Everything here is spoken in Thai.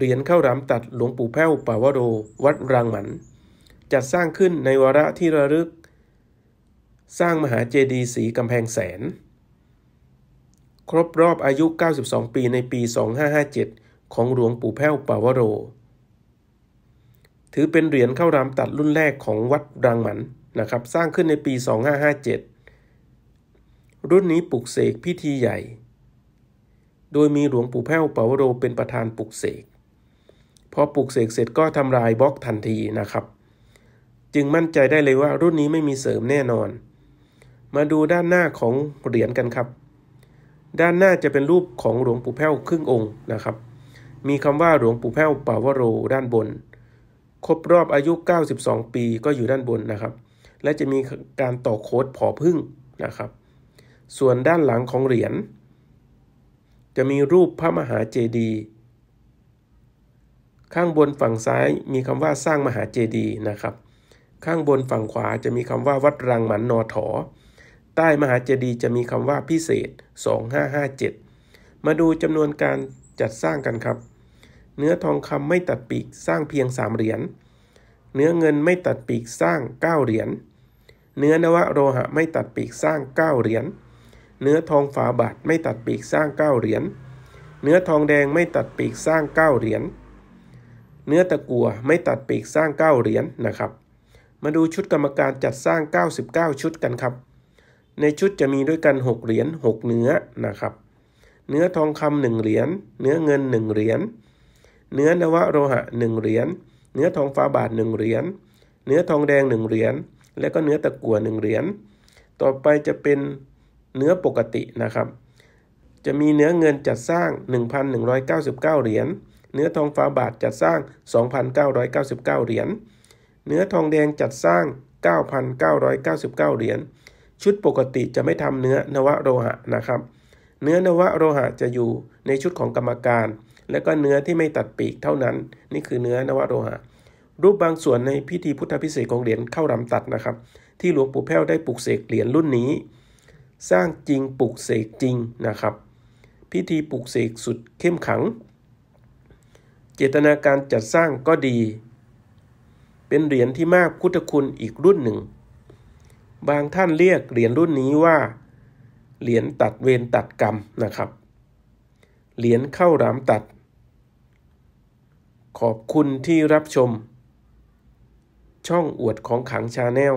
เหรียญข้าวำตัดหลวงปู่แพ้วปาวโรวัดรังหมัน จัดสร้างขึ้นในวาระที่ระลึก สร้างมหาเจดีย์สีกำแพงแสน ครบรอบอายุ 92 ปีในปี 2557 ของหลวงปู่แพ้วปาวโร ถือเป็นเหรียญข้าวำตัดรุ่นแรกของวัดรังหมัน นะครับ สร้างขึ้นในปี 2557 รุ่นนี้ปลุกเสกพิธีใหญ่ โดยมีหลวงปู่แพ้วปาวโรเป็นประธานปลุกเสกพอปลูกเสกเสร็จก็ทำลายบล็อกทันทีนะครับ จึงมั่นใจได้เลยว่ารุ่นนี้ไม่มีเสริมแน่นอน มาดูด้านหน้าของเหรียญกันครับ ด้านหน้าจะเป็นรูปของหลวงปู่แพ้วครึ่งองค์นะครับ มีคำว่าหลวงปู่แพ้วปาวโรด้านบน ครบรอบอายุ 92 ปีก็อยู่ด้านบนนะครับ และจะมีการต่อโค้ดผอพึ่งนะครับ ส่วนด้านหลังของเหรียญจะมีรูปพระมหาเจดีย์ข้างบนฝั่งซ้ายมีคำว่าสร้างมหาเจดีย์นะครับ ข้างบนฝั่งขวาจะมีคำว่าวัดรังหมันนอถอ ใต้มหาเจดีย์จะมีคำว่าพิเศษ 2557มาดูจำนวนการจัดสร้างกันครับ เนื้อทองคำไม่ตัดปีกสร้างเพียง3เหรียญ เนื้อเงินไม่ตัดปีกสร้าง9เหรียญ เนื้อนวโรหะไม่ตัดปีกสร้าง9เหรียญ เนื้อทองฝาบาทไม่ตัดปีกสร้าง9เหรียญ เนื้อทองแดงไม่ตัดปีกสร้าง9เหรียญเนื้อตะกัวไม่ตัดปีกสร้าง 9เหรียญนนะครับ มาดูชุดกรรมการจัดสร้าง 99 ชุดกันครับ ในชุดจะมีด้วยกัน 6เหรียญ6เนื้อนะครับ เนื้อทองคำหนึ่งเหรียญ เนื้อเงิน1เหรียญ เนื้อนวโรหะ 1เหรียญ เนื้อทองฟ้าบาท 1เหรียญ เนื้อทองแดง 1เหรียญ และก็เนื้อตะกั่ว1เหรียญ ต่อไปจะเป็นเนื้อปกตินะครับ จะมีเนื้อเงินจัดสร้าง1,199เหรียญเนื้อทองฟ้าบาทจัดสร้าง 2,999 เหรียญ เนื้อทองแดงจัดสร้าง 9,999 เหรียญ ชุดปกติจะไม่ทำเนื้อนวโรหะนะครับ เนื้อนวโรหะจะอยู่ในชุดของกรรมการ และก็เนื้อที่ไม่ตัดปีกเท่านั้น นี่คือเนื้อนวโรหะ รูปบางส่วนในพิธีพุทธพิเศษของเหรียญเข้ารำตัดนะครับ ที่หลวงปู่แพ้วได้ปลูกเสกเหรียญรุ่นนี้ สร้างจริงปลูกเสกจริงนะครับ พิธีปลูกเสกสุดเข้มขังเจตนาการจัดสร้างก็ดี เป็นเหรียญที่มากพุทธคุณอีกรุ่นหนึ่ง บางท่านเรียกเหรียญรุ่นนี้ว่า เหรียญตัดเวรตัดกรรมนะครับ เหรียญเข้ารามตัด ขอบคุณที่รับชม ช่องอวดของขังชาแนล